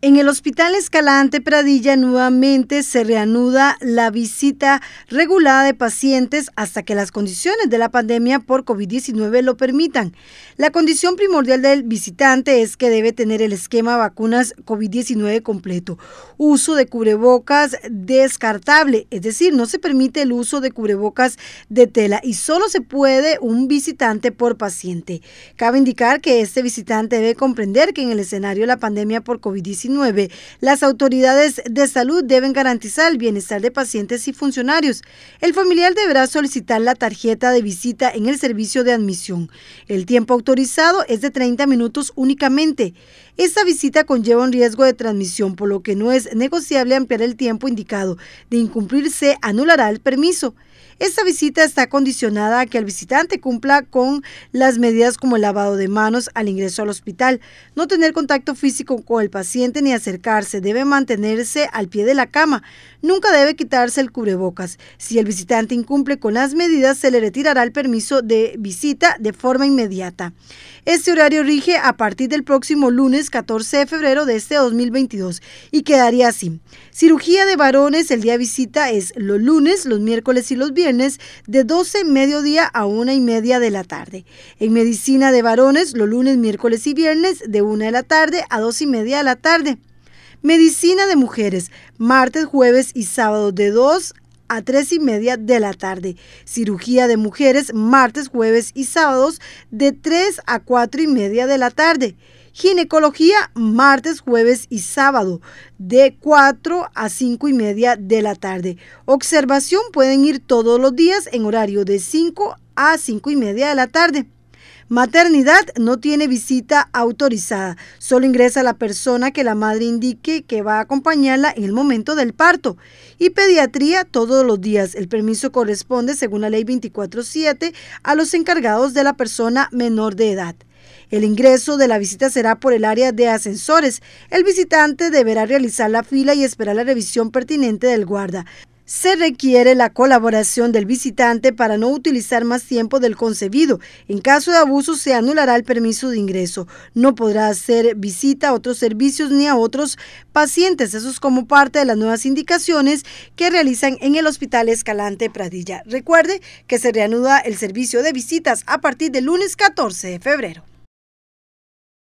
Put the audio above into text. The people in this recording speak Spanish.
En el Hospital Escalante Pradilla nuevamente se reanuda la visita regulada de pacientes hasta que las condiciones de la pandemia por COVID-19 lo permitan. La condición primordial del visitante es que debe tener el esquema vacunas COVID-19 completo, uso de cubrebocas descartable, es decir, no se permite el uso de cubrebocas de tela y solo se puede un visitante por paciente. Cabe indicar que este visitante debe comprender que en el escenario de la pandemia por COVID-19 las autoridades de salud deben garantizar el bienestar de pacientes y funcionarios. El familiar deberá solicitar la tarjeta de visita en el servicio de admisión. El tiempo autorizado es de 30 minutos únicamente. Esta visita conlleva un riesgo de transmisión, por lo que no es negociable ampliar el tiempo indicado. De incumplirse, anulará el permiso. Esta visita está condicionada a que el visitante cumpla con las medidas como el lavado de manos al ingreso al hospital, no tener contacto físico con el paciente ni acercarse, debe mantenerse al pie de la cama, nunca debe quitarse el cubrebocas. Si el visitante incumple con las medidas, se le retirará el permiso de visita de forma inmediata. Este horario rige a partir del próximo lunes 14 de febrero de este 2022 y quedaría así. Cirugía de varones el día de visita es los lunes, los miércoles y los viernes de 12 mediodía a una y media de la tarde. En medicina de varones los lunes, miércoles y viernes de una de la tarde a dos y media de la tarde. Medicina de mujeres martes, jueves y sábado de 2 a tres y media de la tarde. Cirugía de mujeres martes, jueves y sábados de 3 a cuatro y media de la tarde Ginecología martes, jueves y sábado de 4 a 5 y media de la tarde. Observación pueden ir todos los días en horario de 5 a 5 y media de la tarde. Maternidad no tiene visita autorizada. Solo ingresa la persona que la madre indique que va a acompañarla en el momento del parto. Y pediatría todos los días. El permiso corresponde, según la ley 247, a los encargados de la persona menor de edad. El ingreso de la visita será por el área de ascensores. El visitante deberá realizar la fila y esperar la revisión pertinente del guarda. Se requiere la colaboración del visitante para no utilizar más tiempo del concebido. En caso de abuso se anulará el permiso de ingreso. No podrá hacer visita a otros servicios ni a otros pacientes. Eso es como parte de las nuevas indicaciones que realizan en el Hospital Escalante Pradilla. Recuerde que se reanuda el servicio de visitas a partir del lunes 14 de febrero.